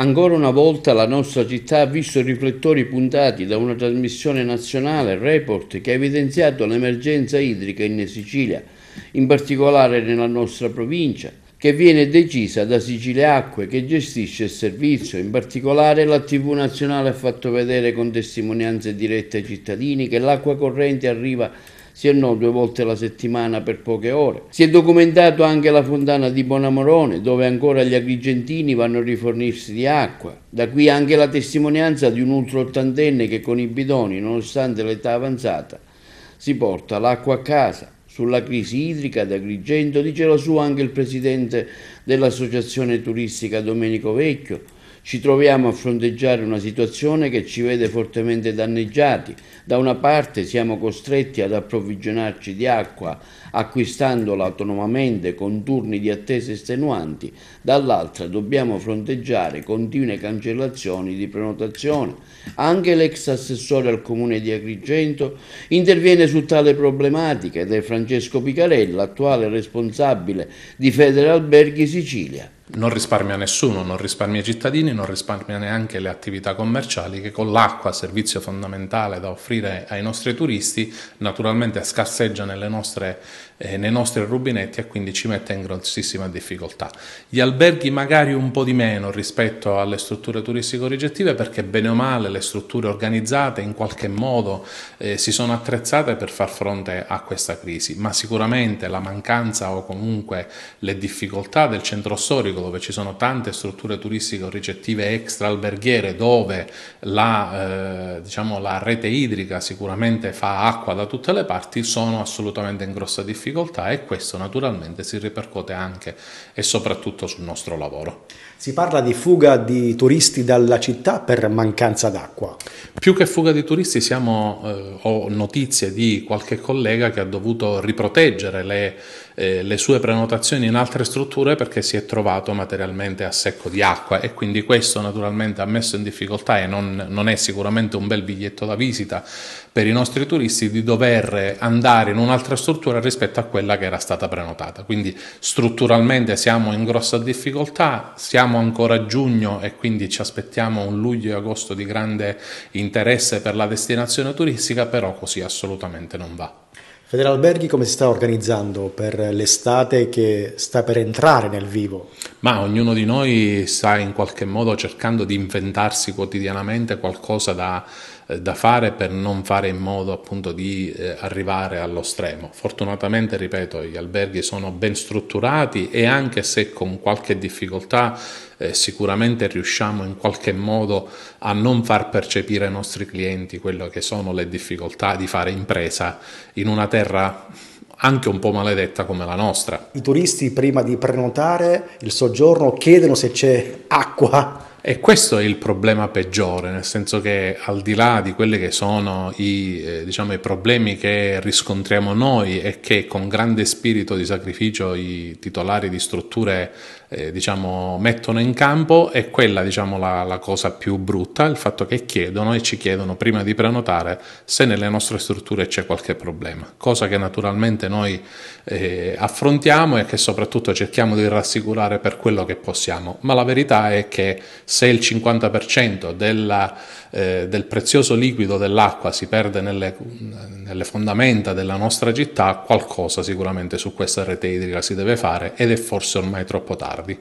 Ancora una volta la nostra città ha visto i riflettori puntati da una trasmissione nazionale, Report, che ha evidenziato l'emergenza idrica in Sicilia, in particolare nella nostra provincia, che viene decisa da Sicilia Acque che gestisce il servizio. In particolare la TV nazionale ha fatto vedere con testimonianze dirette ai cittadini che l'acqua corrente arriva a se no due volte alla settimana per poche ore. Si è documentato anche la fontana di Bonamorone, dove ancora gli agrigentini vanno a rifornirsi di acqua. Da qui anche la testimonianza di un ultraottantenne che con i bidoni, nonostante l'età avanzata, si porta l'acqua a casa. Sulla crisi idrica ad Agrigento dice la sua anche il presidente dell'associazione turistica Domenico Vecchio, ci troviamo a fronteggiare una situazione che ci vede fortemente danneggiati. Da una parte siamo costretti ad approvvigionarci di acqua acquistandola autonomamente con turni di attesa estenuanti, dall'altra dobbiamo fronteggiare continue cancellazioni di prenotazione. Anche l'ex assessore al comune di Agrigento interviene su tale problematica ed è Francesco Picarella, attuale responsabile di Federalberghi Sicilia non risparmia nessuno, non risparmia i cittadini, non risparmia neanche le attività commerciali che con l'acqua, servizio fondamentale da offrire ai nostri turisti, naturalmente scarseggia nostre, eh, nei nostri rubinetti e quindi ci mette in grossissima difficoltà. Gli alberghi magari un po' di meno rispetto alle strutture turistico rigettive perché bene o male le strutture organizzate in qualche modo eh, si sono attrezzate per far fronte a questa crisi, ma sicuramente la mancanza o comunque le difficoltà del centro storico turistico dove ci sono tante strutture turistiche o ricettive extra alberghiere dove la, eh, diciamo, la rete idrica sicuramente fa acqua da tutte le parti sono assolutamente in grossa difficoltà e questo naturalmente si ripercuote anche e soprattutto sul nostro lavoro. Si parla di fuga di turisti dalla città per mancanza d'acqua. Più che fuga di turisti siamo, eh, ho notizie di qualche collega che ha dovuto riproteggere le, eh, le sue prenotazioni in altre strutture perché si è trovato fatto materialmente a secco di acqua e quindi questo naturalmente ha messo in difficoltà e non, non è sicuramente un bel biglietto da visita per i nostri turisti di dover andare in un'altra struttura rispetto a quella che era stata prenotata. Quindi strutturalmente siamo in grossa difficoltà, siamo ancora a giugno e quindi ci aspettiamo un luglio e agosto di grande interesse per la destinazione turistica, però così assolutamente non va. Federalberghi come si sta organizzando per l'estate che sta per entrare nel vivo? Ma ognuno di noi sta in qualche modo cercando di inventarsi quotidianamente qualcosa da, eh, da fare per non fare in modo appunto di eh, arrivare allo stremo. Fortunatamente, ripeto, gli alberghi sono ben strutturati e anche se con qualche difficoltà eh, sicuramente riusciamo in qualche modo a non far percepire ai nostri clienti quello che sono le difficoltà di fare impresa in una terra terra anche un po' maledetta come la nostra. I turisti prima di prenotare il soggiorno chiedono se c'è acqua. E questo è il problema peggiore, nel senso che al di là di quelli che sono i, eh, diciamo, i problemi che riscontriamo noi e che con grande spirito di sacrificio i titolari di strutture eh, diciamo, mettono in campo è quella diciamo, la, la, cosa più brutta, il fatto che chiedono e ci chiedono prima di prenotare se nelle nostre strutture c'è qualche problema, cosa che naturalmente noi eh, affrontiamo e che soprattutto cerchiamo di rassicurare per quello che possiamo, ma la verità è che se il 50% della, eh, del prezioso liquido dell'acqua si perde nelle, nelle fondamenta della nostra città, qualcosa sicuramente su questa rete idrica si deve fare ed è forse ormai troppo tardi tardi.